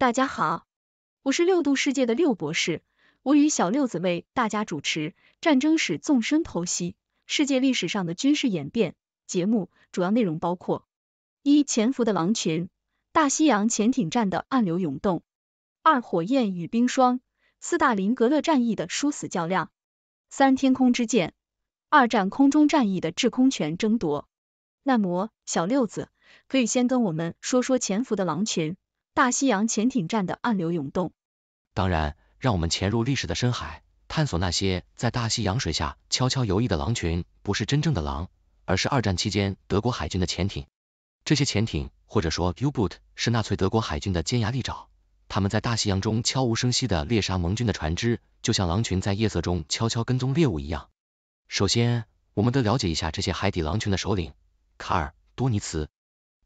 大家好，我是六度世界的六博士，我与小六子为大家主持《战争史纵深剖析世界历史上的军事演变》节目，主要内容包括：一、潜伏的狼群——大西洋潜艇战的暗流涌动；二、火焰与冰霜——斯大林格勒战役的殊死较量；三、天空之剑——二战空中战役的制空权争夺。那么，小六子，可以先跟我们说说潜伏的狼群。大西洋潜艇战的暗流涌动。当然，让我们潜入历史的深海，探索那些在大西洋水下悄悄游弋的狼群。不是真正的狼，而是二战期间德国海军的潜艇。这些潜艇，或者说 u b o o t 是纳粹德国海军的尖牙利爪。他们在大西洋中悄无声息地猎杀盟军的船只，就像狼群在夜色中悄悄跟踪猎物一样。首先，我们得了解一下这些海底狼群的首领——卡尔多尼茨。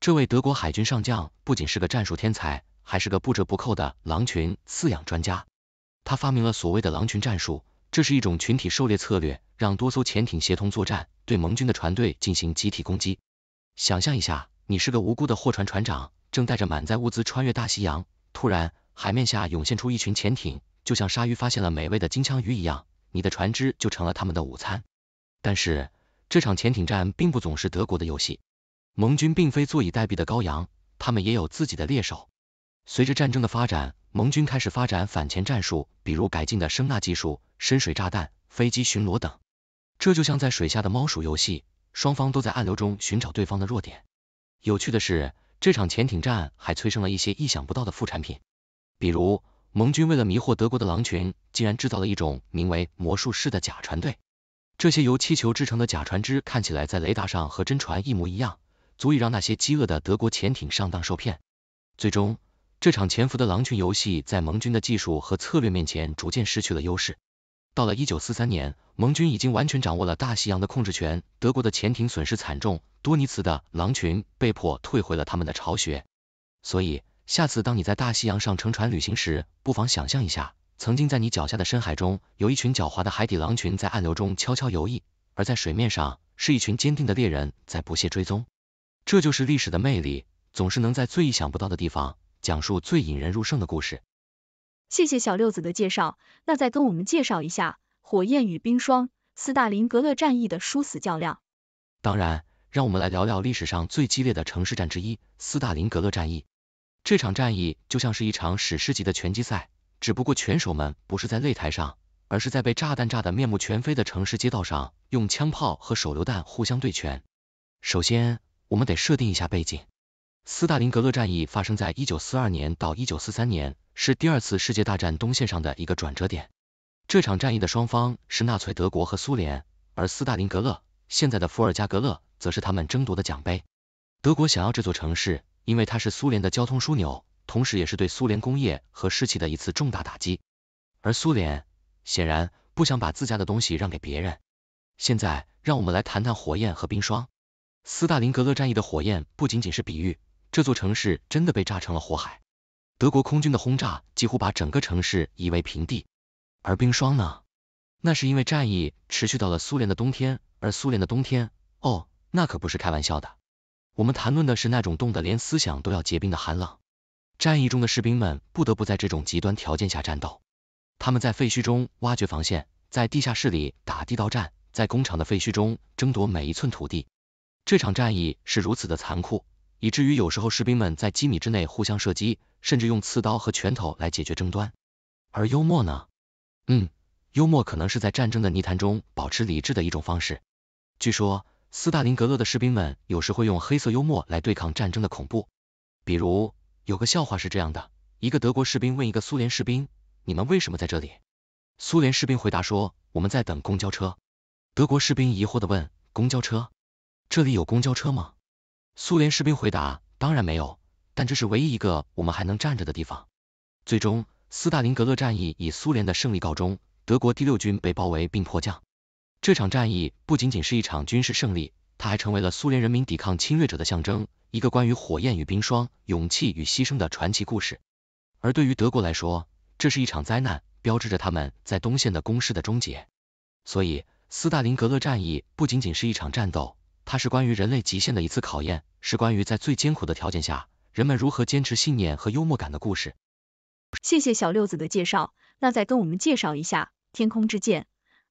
这位德国海军上将不仅是个战术天才，还是个不折不扣的狼群饲养专家。他发明了所谓的狼群战术，这是一种群体狩猎策略，让多艘潜艇协同作战，对盟军的船队进行集体攻击。想象一下，你是个无辜的货船船长，正带着满载物资穿越大西洋，突然海面下涌现出一群潜艇，就像鲨鱼发现了美味的金枪鱼一样，你的船只就成了他们的午餐。但是，这场潜艇战并不总是德国的游戏。盟军并非坐以待毙的羔羊，他们也有自己的猎手。随着战争的发展，盟军开始发展反潜战术，比如改进的声呐技术、深水炸弹、飞机巡逻等。这就像在水下的猫鼠游戏，双方都在暗流中寻找对方的弱点。有趣的是，这场潜艇战还催生了一些意想不到的副产品，比如盟军为了迷惑德国的狼群，竟然制造了一种名为“魔术师”的假船队。这些由气球制成的假船只看起来在雷达上和真船一模一样。足以让那些饥饿的德国潜艇上当受骗。最终，这场潜伏的狼群游戏在盟军的技术和策略面前逐渐失去了优势。到了一九四三年，盟军已经完全掌握了大西洋的控制权，德国的潜艇损失惨重，多尼茨的狼群被迫退回了他们的巢穴。所以，下次当你在大西洋上乘船旅行时，不妨想象一下，曾经在你脚下的深海中，有一群狡猾的海底狼群在暗流中悄悄游弋，而在水面上是一群坚定的猎人在不懈追踪。这就是历史的魅力，总是能在最意想不到的地方讲述最引人入胜的故事。谢谢小六子的介绍，那再跟我们介绍一下《火焰与冰霜》斯大林格勒战役的殊死较量。当然，让我们来聊聊历史上最激烈的城市战之一——斯大林格勒战役。这场战役就像是一场史诗级的拳击赛，只不过拳手们不是在擂台上，而是在被炸弹炸得面目全非的城市街道上，用枪炮和手榴弹互相对拳。首先，我们得设定一下背景，斯大林格勒战役发生在一九四二年到一九四三年，是第二次世界大战东线上的一个转折点。这场战役的双方是纳粹德国和苏联，而斯大林格勒（现在的伏尔加格勒）则是他们争夺的奖杯。德国想要这座城市，因为它是苏联的交通枢纽，同时也是对苏联工业和士气的一次重大打击。而苏联显然不想把自家的东西让给别人。现在，让我们来谈谈火焰和冰霜。斯大林格勒战役的火焰不仅仅是比喻，这座城市真的被炸成了火海。德国空军的轰炸几乎把整个城市夷为平地。而冰霜呢？那是因为战役持续到了苏联的冬天，而苏联的冬天，哦，那可不是开玩笑的。我们谈论的是那种冻得连思想都要结冰的寒冷。战役中的士兵们不得不在这种极端条件下战斗。他们在废墟中挖掘防线，在地下室里打地道战，在工厂的废墟中争夺每一寸土地。这场战役是如此的残酷，以至于有时候士兵们在几米之内互相射击，甚至用刺刀和拳头来解决争端。而幽默呢？嗯，幽默可能是在战争的泥潭中保持理智的一种方式。据说，斯大林格勒的士兵们有时会用黑色幽默来对抗战争的恐怖。比如，有个笑话是这样的：一个德国士兵问一个苏联士兵，你们为什么在这里？苏联士兵回答说，我们在等公交车。德国士兵疑惑地问，公交车？这里有公交车吗？苏联士兵回答：“当然没有，但这是唯一一个我们还能站着的地方。”最终，斯大林格勒战役以苏联的胜利告终，德国第六军被包围并迫降。这场战役不仅仅是一场军事胜利，它还成为了苏联人民抵抗侵略者的象征，一个关于火焰与冰霜、勇气与牺牲的传奇故事。而对于德国来说，这是一场灾难，标志着他们在东线的攻势的终结。所以，斯大林格勒战役不仅仅是一场战斗。它是关于人类极限的一次考验，是关于在最艰苦的条件下，人们如何坚持信念和幽默感的故事。谢谢小六子的介绍，那再跟我们介绍一下《天空之剑》，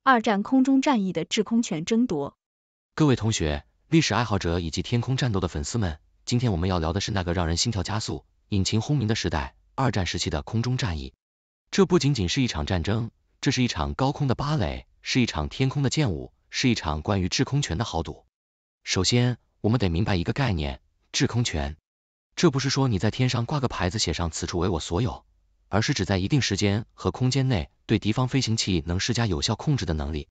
二战空中战役的制空权争夺。各位同学、历史爱好者以及天空战斗的粉丝们，今天我们要聊的是那个让人心跳加速、引擎轰鸣的时代——二战时期的空中战役。这不仅仅是一场战争，这是一场高空的芭蕾，是一场天空的剑舞，是一场关于制空权的豪赌。首先，我们得明白一个概念，制空权。这不是说你在天上挂个牌子，写上此处为我所有，而是指在一定时间和空间内，对敌方飞行器能施加有效控制的能力。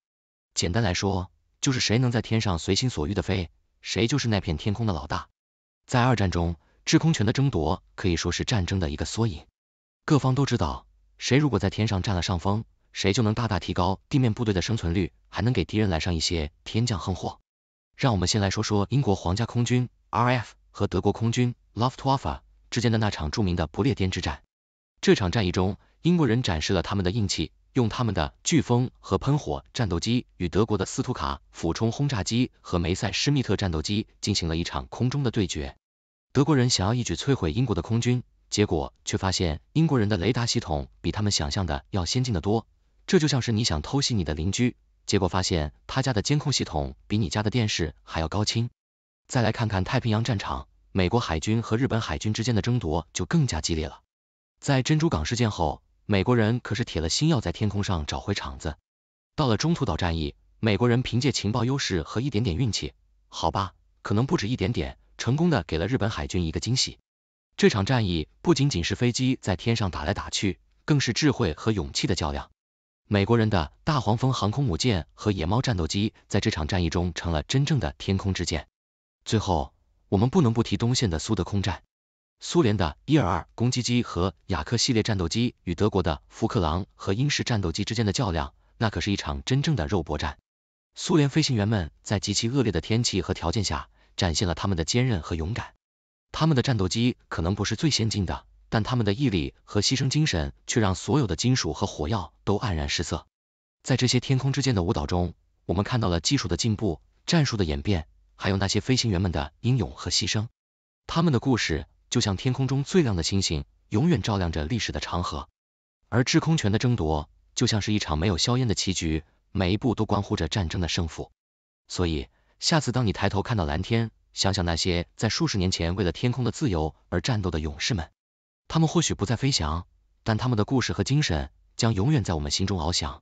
简单来说，就是谁能在天上随心所欲的飞，谁就是那片天空的老大。在二战中，制空权的争夺可以说是战争的一个缩影。各方都知道，谁如果在天上占了上风，谁就能大大提高地面部队的生存率，还能给敌人来上一些天降横祸。让我们先来说说英国皇家空军 R F 和德国空军 Luftwaffe 之间的那场著名的不列颠之战。这场战役中，英国人展示了他们的硬气，用他们的飓风和喷火战斗机与德国的斯图卡俯冲轰炸机和梅塞施密特战斗机进行了一场空中的对决。德国人想要一举摧毁英国的空军，结果却发现英国人的雷达系统比他们想象的要先进的多。这就像是你想偷袭你的邻居。结果发现他家的监控系统比你家的电视还要高清。再来看看太平洋战场，美国海军和日本海军之间的争夺就更加激烈了。在珍珠港事件后，美国人可是铁了心要在天空上找回场子。到了中途岛战役，美国人凭借情报优势和一点点运气，好吧，可能不止一点点，成功的给了日本海军一个惊喜。这场战役不仅仅是飞机在天上打来打去，更是智慧和勇气的较量。美国人的大黄蜂航空母舰和野猫战斗机在这场战役中成了真正的天空之剑。最后，我们不能不提东线的苏德空战。苏联的伊尔二攻击机和雅克系列战斗机与德国的福克狼和英式战斗机之间的较量，那可是一场真正的肉搏战。苏联飞行员们在极其恶劣的天气和条件下展现了他们的坚韧和勇敢。他们的战斗机可能不是最先进的。但他们的毅力和牺牲精神却让所有的金属和火药都黯然失色。在这些天空之间的舞蹈中，我们看到了技术的进步、战术的演变，还有那些飞行员们的英勇和牺牲。他们的故事就像天空中最亮的星星，永远照亮着历史的长河。而制空权的争夺就像是一场没有硝烟的棋局，每一步都关乎着战争的胜负。所以，下次当你抬头看到蓝天，想想那些在数十年前为了天空的自由而战斗的勇士们。他们或许不再飞翔，但他们的故事和精神将永远在我们心中翱翔。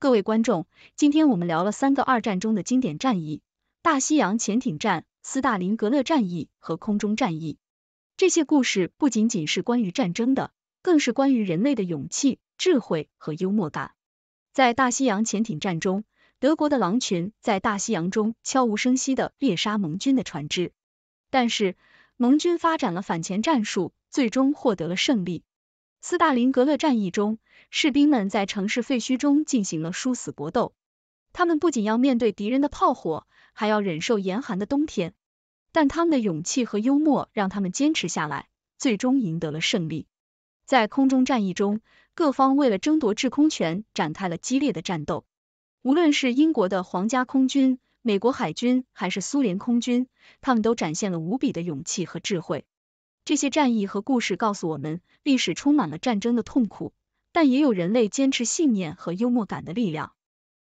各位观众，今天我们聊了三个二战中的经典战役：大西洋潜艇战、斯大林格勒战役和空中战役。这些故事不仅仅是关于战争的，更是关于人类的勇气、智慧和幽默感。在大西洋潜艇战中，德国的狼群在大西洋中悄无声息地猎杀盟军的船只，但是盟军发展了反潜战术。最终获得了胜利。斯大林格勒战役中，士兵们在城市废墟中进行了殊死搏斗，他们不仅要面对敌人的炮火，还要忍受严寒的冬天。但他们的勇气和幽默让他们坚持下来，最终赢得了胜利。在空中战役中，各方为了争夺制空权展开了激烈的战斗。无论是英国的皇家空军、美国海军，还是苏联空军，他们都展现了无比的勇气和智慧。这些战役和故事告诉我们，历史充满了战争的痛苦，但也有人类坚持信念和幽默感的力量。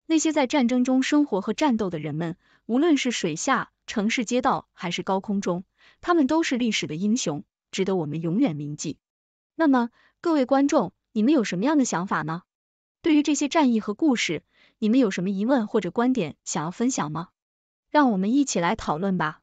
那些在战争中生活和战斗的人们，无论是水下、城市街道还是高空中，他们都是历史的英雄，值得我们永远铭记。那么，各位观众，你们有什么样的想法呢？对于这些战役和故事，你们有什么疑问或者观点想要分享吗？让我们一起来讨论吧。